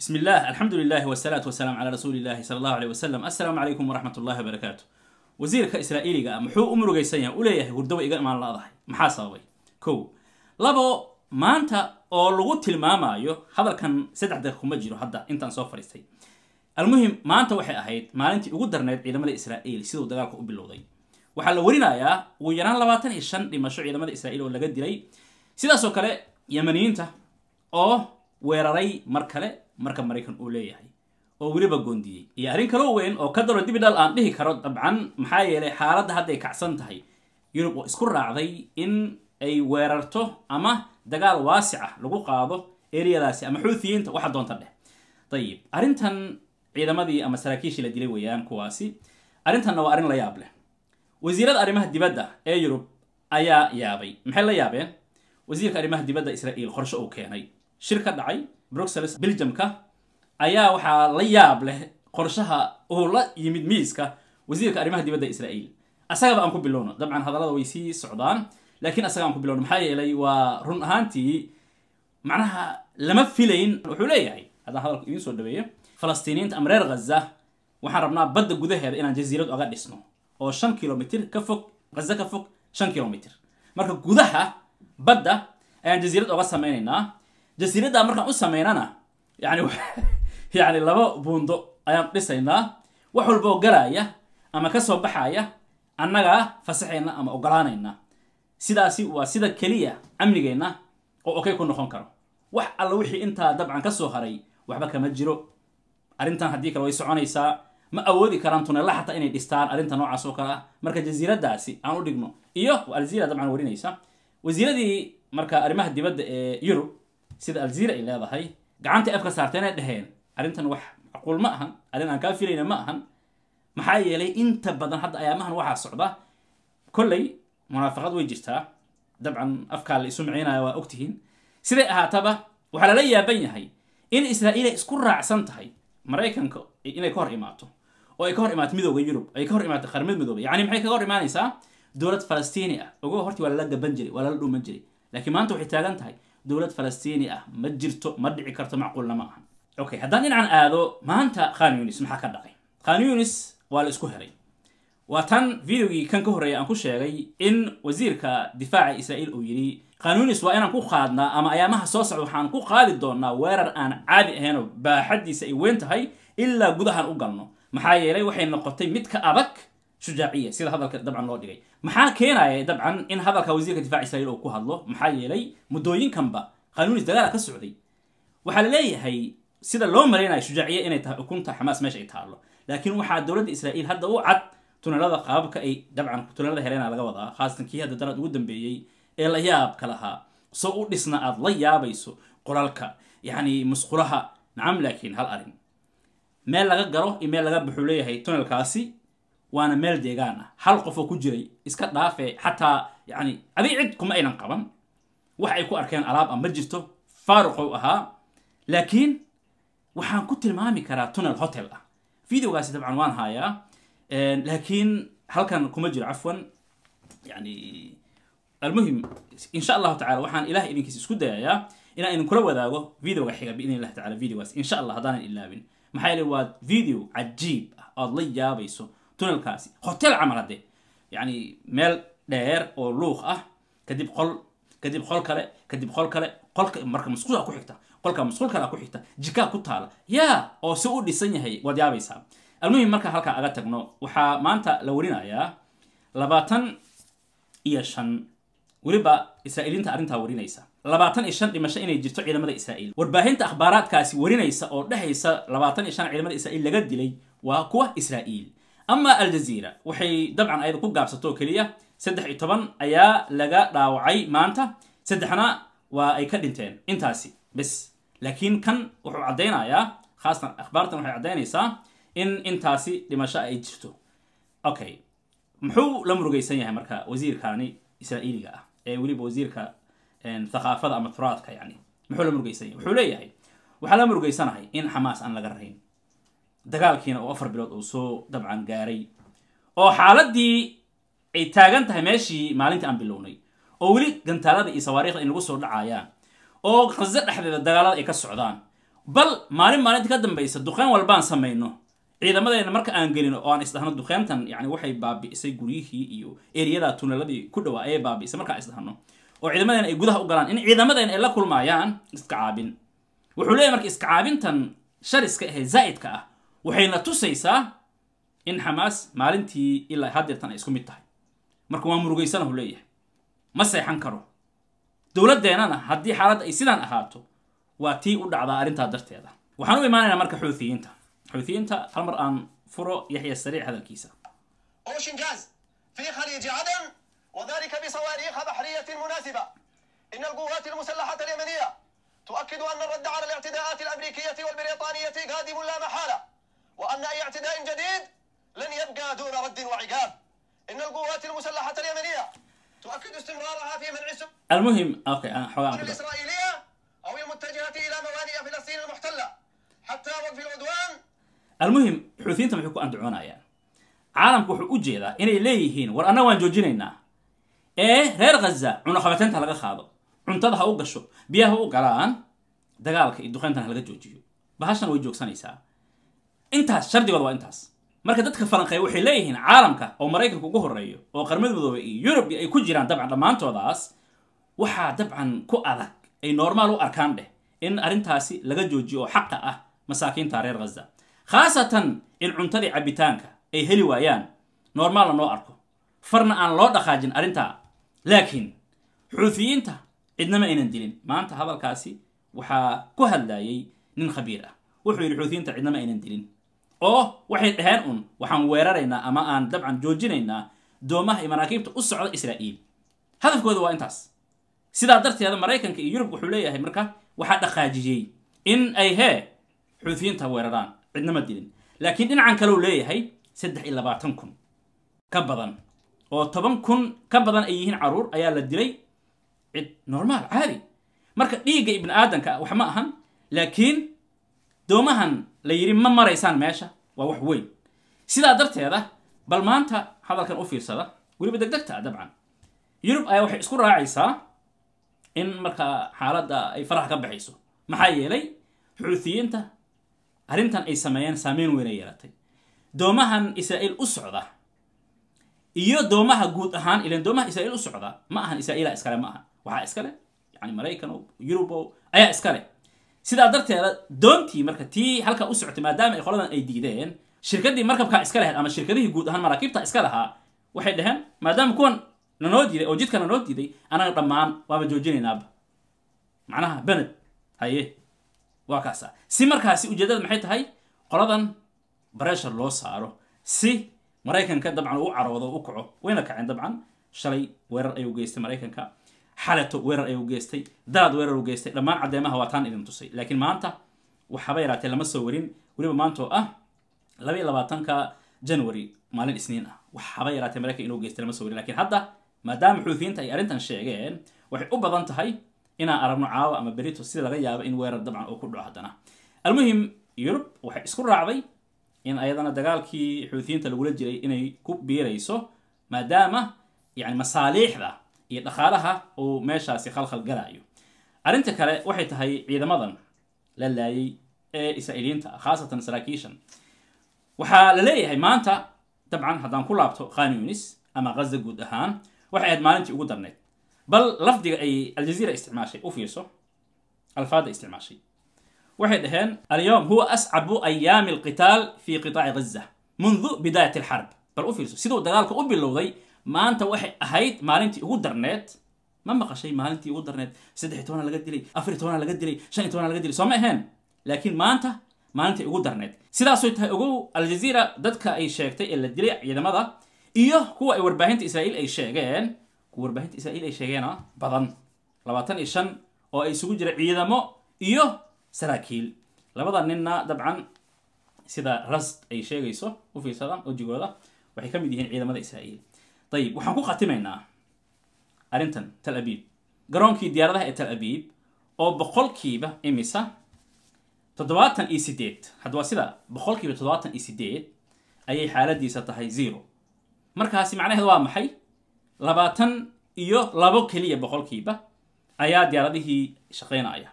بسم الله الحمد لله والصلاة والسلام على رسول الله صلى الله عليه وسلم السلام عليكم ورحمة الله وبركاته وزيرك إسرائيلي محو أمر جيسيا أوليه وردوا إيجا ما الله ضحي محاصوي كو لبو ما أنت أو لغو تلماما يو هذا كان سدع دقيقة مجرو هذا أنت نصفر استي المهم ما أنت وحي أهيد ما أنت أقدر نيد علماء إسرائيل سيدو دقالك أبلوضي waxaa la warinayaa ugu yaraan labaatan iyo shan dhimasho ciidamada israa'iil oo laga dilay sidaasoo kale yamaniyiinta oo weeraray mar kale marka maraykan uu leeyahay oo weliba goondiyey iyo arrin kalo weyn oo ka daro dibidhal aan dhihi karo dabcan maxaa yeelay xaaladda hadday kacsan tahay yurub oo isku raacday in ay weerarto ama dagaal waasica ah lagu qaado eriyadaasi ama xuuthiyiinta waxa doonta dheh dayib arrintan ciidamadii ama saraakiishii la dilay weeyaan kuwaasi arrintanna waa arrin la yaab leh wasiirada arrimaha dibadda ee yurub ayaa yaabay maxay la yaabeen wasiirka arrimaha dibadda israa'iil qorsho uu keenay shir ka dhacay bruxelles belgiumka ayaa waxaa la yaab leh qorshaha oo la yimid miiska wasiirka arrimaha dibadda israa'iil asagaba aan ku bilowno dabcan hadallada way sii socdaan laakiin asaga aan ku bilowno maxaa yeelay waa run ahaantii macnaha lama filayn wuxuu leeyahay haddaan hadalku idiin soo dhaweeyo falastiiniinta ama reer khaza waxaan rabnaa badda gudaheeda inaan jasiirad oga dhisno oo shan kilomitr ka fog khaza ka fog shan kilomitr marka gudaha badda ayaan jasiirad oga samaynaynaa jasiiraddaa markaan u samaynana yani yacni laba buundo ayaan dhisaynaa wax walboo galaaya ama kasoo baxaya annagaa fasaxayna ama ogolaanayna sidaasi waa sida keliya amnigeenna oo okay ku noqon karo wax alla wixii intaa dabcan kasoo haray waxba kama jiro arrintan haddii kale way soconaysaa ma awoodi karaan tunela xataa inay dhistaan arrinta noocaas oo kale ah marka jasiiraddaasi aan u dhigno iyo aljaziira dabcan warinaysa wasiiradii marka arrimaha dibadda ee yurub sida aljeira ay leedahay gacantay afka saarteenay dheheen arrintan wax macquul ma ahan arrin aan kaa filayna ma ahan maxaa yeelay inta badan hadda ayaamahan waxaa socda kolley munaafaqad way jirtaa dabcan afkaa la isu micinaya waa ogtihiin siday ahaataba waxaa lala yaaban yahay in israa'iil ay isku raacsan tahay maraykanka inay ka hor imaato oo ay ka hor imaato midooda yurub ay ka hor imaato qaramada midoobay yacni maxay kaga hor imaanaysaa dowlad falastiini ah ogo hortii waa lala gaban jiray waa lala dhuuman jiray laakiin maanta waxay taagan tahay dowlad falastiini ah ma jirto ma dhici karto macquulnama aha okay haddaan dhinacan aado maanta khan yunis maxaa ka dhacay khan yunis waa la isku heray waa tan videogii kan ka horreeya aan ku sheegay in wasiirka difaaca israa'iil uu yidhi khanuunis waa inaan ku qaadnaa ama ayaamaha soo socda waxaan ku qaadi doonnaa weerar aan caadi ahaynoo baaxaddiisa ay weyn tahay ilaa gudahan u galno maxaa yeelay waxay noqotay mid ka adag shujaaciya sida hadalka dabcan loo dhigay maxaa keenaya dabcan in hadalka wasiirka difaac israail uu ku hadlo maxaa yeelay muddooyinkanba qanuunis dagaala ka socday waxaa la leeyahay sida loo maraynayo shujaaciya inay tahay ukunta xamaas meesha ay taallo laakiin waxaa dowladda israa'iil hadda u cad tunelada qaababka ay dabcan tunelada heleena laga wadaa khaasatan kii hadda daraad ugu dambeeyey ee la yaabka lahaa soo u dhisna aad la yaabayso qoralka yacni musqulaha nacam laakiin hal arrin meel laga garo iyo meel laga buxuu leeyahay tunelkaasi waana meel deegaan ah hal qofoo ku jiray iska dhaafe xataa yani adii cid kuma aynan qaban wax ay ku arkeen alaab ah ma jirto faaruqow ahaa laakiin waxaan ku tilmaami karaa tunnel hotel ah videogaasi dabcan waan haayaa laakiin halkan kuma jiro cafwan yani almuhim insha allahu tacala waxaan ilaah idinkiis isku dayayaa inaan idin kula wadaago videoga xiga biidni illahi tacala videogaas insha allah haddaanan ilaabin maxaa yeele waa video cajiib ah ood la yaabayso tunelkaasi hotel camal yani meel dheer oo luuq ah kadib qol kadib qol kale kadib qol kale qolka marka masquula ku xigta qolka masquulkala ku xigta jikaa ku taala yaa oo si u dhisan yahay waad yaabaysaa almuhim marka halkaa aga tagno waxaa maanta la warinayaa labaatan iyo shan weliba israa'iiliinta arrintaa warinaysa labaatan iyo shan dhimasho inay jirto ciidamada israa'iil warbaahinta akhbaaraadkaasi warinaysa oo dhehaysa labaatan iyo shan ciidamada israa'iil laga dilay waa kuwa israa'iil ama aljaziira waxay dabcan ayada ku gaabsato keliya saddex iyo toban ayaa laga dhaawacay maanta saddexna waa ay ka dhinteen intaasi bes laakiin kan wuxuu caddaynayaa khaasatan akhbaartan waxay caddaynaysaa in intaasi dhimasho ay jirto okay muxuu la murugaysan yahay marka wasiirkaani israa'iiliga ah ee weliba wasiirka thaqaafada ama turaadka yani muxuu la murugaysan yahay wuxuu leeyahay waxaa la murugaysanahay in xamaas aan laga rayn dagaalkiina uu afar bilood uu soo dabcan gaaray oo xaaladii ay taagan tahay meeshii maalintii aan bilownay oo weli gantaalada iyo sawaariikhda in lagu soo dhacayaan oo khaza dhexdeeda dagaalada ay ka socdaan bal maalin maalinta ka dambaysa duqeen walbaan samayno ciidamadeena marka aan gelin oo aan isdhahno duqeyntan yani waxay baabi'isay guryihii iyo eriyada tunaladii ku dhawaa ayay baabi'isay markaan isdhahno oo ciidamadeena ay gudaha u galaan in ciidamadeena ay la kulmaayaan iskacaabin wuxuu leeyahy marka iskacaabintan shariska ahee zaa'idka ah waxayna tusaysaa in xamaas maalintii ilaa hadeertan ay isku mid tahay marka waa murugaysanahu leeyahay ma seexan karo dowladdeennana haddii xaaladda ay sidaan ahaato waa tii u dhacdaa arrintaa darteeda waxaan u imaanaynaa marka xuuthiyiinta xuuthiyiinta hal mar aan furo yaxya sariic hadalkiisa وأن أي اعتداء جديد لن يبقى دون رد وعقاب إن القوات المسلحة اليمنية تؤكد استمرارها في منع سب المهم أوكي أنا حوار الإسرائيلية أو المتجهة إلى موانئ فلسطين المحتلة حتى وقف العدوان المهم حوثيين تمحيكو أن دعونا يعني عالم كو حقوق جيدا إني ليهين وأنا وان جوجينينا إيه غير غزة عنا خبتين تلقى خاضر عن تضحى وقشو بيها وقران دقالك الدخان تنهلقى جوجيو بهاشنا ويجوك سنيسا intaas shardigooda waa intaas marka dadka falanqeeya waxay leeyihiin caalamka oo maraykanka ugu horeeyo oo qarmada midoobay iyo yurub ay ku jiraan dabcan dhammaantoodaas waxaa dabcan ku adag ay normaal u arkaan dheh in arrintaasi laga joojiyo oo xaqa ah masaakiinta reer khaza khaasatan in cuntadii cabitaanka ay heli waayaan normaalna noo arko farna aan loo dhaqaajin arrintaa laakiin xuufiyiinta cidnama aynan dilin maanta hadalkaasi waxaa ku hadlayay nin khabiir ah wuxuu yidhi xuutiyiinta cidnama aynan dilin oo waxay dhaheen un waxaan weeraraynaa ama aan dabcan joojinaynaa doomaha iyo maraakiibta u socda israa'iil hadafkooda waa intaas sidaa darteeda maraykanka iyo yurub wuxuu leeyahay marka waxaa dhaqaajiyey in ay hee xuufiyiinta weeraraan cidnama dilin laakiin dhinacan kaleu leeyahay saddex iyo labaatan kun ka badan oo toban kun ka badan ay yihiin caruur ayaa la dilay cid normaal caadi marka dhiigga ibni aadanka wax ma ahan laakiin doomahan la ma maraysaan meesha waa wax weyn sidaa darteeda bal maanta hadalkan u fiirsada weliba degdegta ah, dabcan yurub ayaa waxay isku raacaysaa in markaa xaaladda ay faraxa ka baxayso maxaa yeelay xuutiyiinta arrintan ay sameeyeen saameyn weynay yeelatay doomahan israa'iil u socda iyo doomaha guud ahaan ilan doomaha israiil u socda ma ahan israiila iskale ma aha waxaa iskale yani maraykan o yurub o ayaa iskale sidaa darteeda doontii marka tii halka u socotay maadaama ay qoladan ay diideen shirkadii markabkaa iska lahayd ama shirkadihii guud ahaan maraakiibta iska lahaa waxay dhaheen maadaama kuwan lanoo diiday oo jidka lanoo diiday anaga dhammaan waaba joojinaynaaba macnaha bened haye waa kaasa si markaasi ujeedada maxay tahay qoladan bareshar loo saaro si maraykanka dabcan uu caroodo u kaco wayna kaceen dabcan shalay weerar ayuu geystay maraykanka xaleto weerar ayuu geystay dalad weerar u geystay dhammaan caddeemaha waa taan idin tusay laakiin maanta waxaaba yaraatee lama soo warin weliba maantoo ah laba labaatanka january maalin isniin ah waxaaba yaraatee maraykan inuu geystay lama soo warin lakiin hadda maadaama xuufiyiinta ay arrintan sheegeen waxay u badan tahay inaan aragno caawa ama berito sida laga yaabo in weerar dabcan oo ku dhaco haddana almuhim yurub waxay isku raacday in ayadana dagaalkii xuutiyiinta lagula jiray inay ku biirayso maadaama yani masaaliixda iyo dhaqaalaha uu meeshaasi khalkhal galaayo arrinta kale waxay tahay ciidamadan la laayay ee israa'iiliyiinta ah khaasatan saraakiishan waxaa la leeyahay maanta dabcan haddaan ku laabto khan yunis ama ghaza guud ahaan waxay ahayd maalintii ugu darneyd bal lafdiga ay aljaziira isticmaashay u fiirso alfaada isticmaashay waxay dhaheen alyowm huwa ascabu ayaami alqitaal fi qitaaci ghaza mundu bidaayat alxarb bal u fiirso siduu dagaalka u bilowday maanta waxay ahayd maalintii ugu darneed ma maqashay maalintii ugu darneed saddex tobana laga dilay afar tobana laga dilay shan tobana laga dilay soo ma ahayn laakiin maanta maalintii ugu darneed sidaasay tahay ogow aljaziira dadka ay sheegtay ee la dilay ciidamada iyo kuwa ay warbaahinta israa'iil ay sheegeen kuwa warbaahinta israa'iil ay sheegeena ah, badan labaatan iyo shan oo ay isugu jira ciidamo iyo saraakiil labada ninna dabcan sida rasd ay sheegayso u fiirsada wejigooda waxay ka mid yihiin ciidamada israa'iil ayib waxaan ku khatimaynaa arrintan tal abiib garoonkii diyaaradaha ee tal abiib oo boqolkiiba imisa toddobaatan iyo sideed haddawaa sida boqolkiiba toddobaatan iyo sideed ayay xaaladiisa tahay zero markaasi macnaheed waa maxay labaatan iyo labo keliya boqolkiiba ayaa diyaaradihii shaqaynaya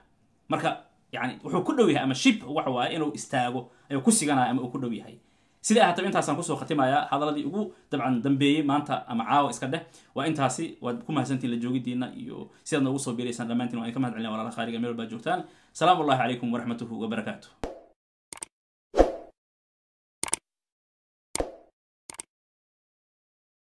marka yani wuxuu ku dhow yahay ama ship waxa waaye inuu istaago ayuu ku siganaya ama uu ku dhow yahay sida ahata intaasaan kusoo khatimayaa hadaladii ugu dabcan dambeeyey maanta ama caawa iska dheh waa intaasi waad ku mahadsantiin la joogidiina iyo sidaad noogu soo biiraysaan dhammaantiin waan ka mahad celina walaala khaarig meel walbaad joogtaan salaamu ullahi calaykum waraxmatuhu wabarakaatu